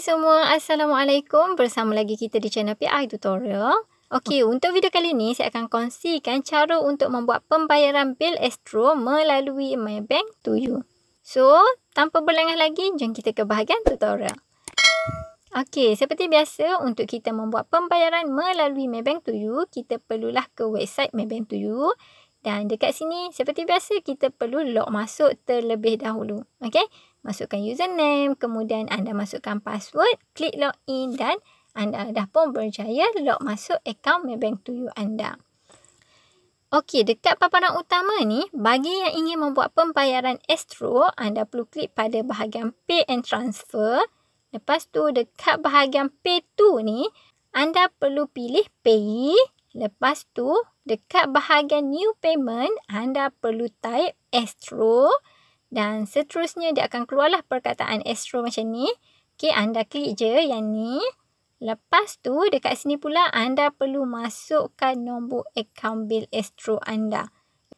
semua, Assalamualaikum. Bersama lagi kita di channel PI Tutorial. Okey, oh. untuk video kali ni saya akan kongsikan cara untuk membuat pembayaran bil Astro melalui MyBank to you. So, tanpa berlengah lagi, jom kita ke bahagian tutorial. Okey, seperti biasa untuk kita membuat pembayaran melalui MyBank to you, kita perlulah ke website MyBank to you. Dan dekat sini, seperti biasa kita perlu log masuk terlebih dahulu. Okey? masukkan username, kemudian anda masukkan password, klik login dan anda dah pun berjaya log masuk akaun Maybank to anda. Okey, dekat paparan utama ni, bagi yang ingin membuat pembayaran Astro, anda perlu klik pada bahagian Pay and Transfer. Lepas tu, dekat bahagian Pay to ni, anda perlu pilih Pay. Lepas tu, dekat bahagian New Payment, anda perlu type Astro. Lepas dan seterusnya dia akan keluarlah perkataan astro macam ni. Okey, anda klik je yang ni. Lepas tu dekat sini pula anda perlu masukkan nombor account bill astro anda.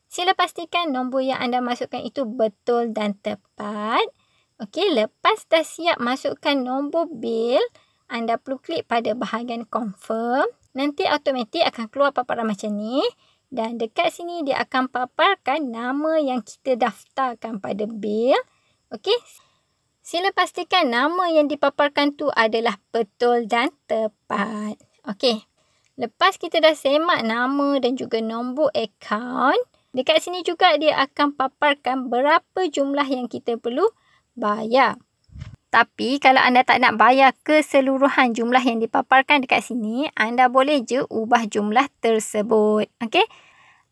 Sila pastikan nombor yang anda masukkan itu betul dan tepat. Okey, lepas dah siap masukkan nombor bil, anda perlu klik pada bahagian confirm. Nanti automatik akan keluar paparan macam ni. Dan dekat sini dia akan paparkan nama yang kita daftarkan pada bil. Okey. Sila pastikan nama yang dipaparkan tu adalah betul dan tepat. Okey. Lepas kita dah semak nama dan juga nombor akaun, dekat sini juga dia akan paparkan berapa jumlah yang kita perlu bayar. Tapi kalau anda tak nak bayar keseluruhan jumlah yang dipaparkan dekat sini, anda boleh je ubah jumlah tersebut. Okey?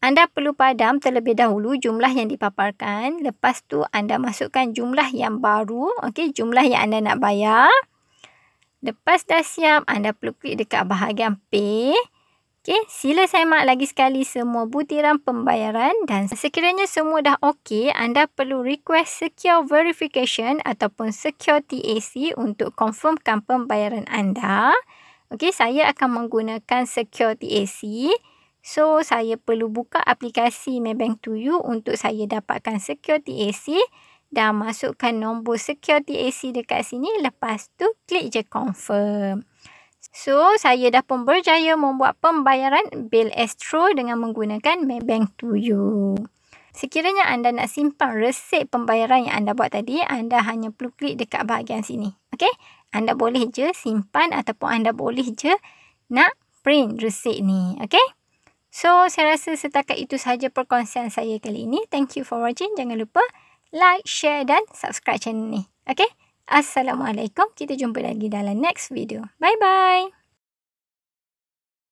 Anda perlu padam terlebih dahulu jumlah yang dipaparkan. Lepas tu anda masukkan jumlah yang baru, okey, jumlah yang anda nak bayar. Lepas dah siap, anda perlu klik dekat bahagian pay. Okay, sila semak lagi sekali semua butiran pembayaran dan sekiranya semua dah okey, anda perlu request secure verification ataupun secure TAC untuk confirmkan pembayaran anda. Okay, saya akan menggunakan secure TAC. So, saya perlu buka aplikasi Maybank to you untuk saya dapatkan secure TAC dan masukkan nombor secure TAC dekat sini. Lepas tu, klik je confirm. So, saya dah pun berjaya membuat pembayaran bil escrow dengan menggunakan Maybank to you. Sekiranya anda nak simpan resep pembayaran yang anda buat tadi, anda hanya perlu klik dekat bahagian sini. Okay? Anda boleh je simpan ataupun anda boleh je nak print resep ni. Okay? So, saya rasa setakat itu sahaja perkongsian saya kali ini. Thank you for watching. Jangan lupa like, share dan subscribe channel ni. Okay? Assalamualaikum. Kita jumpa lagi dalam next video. Bye-bye.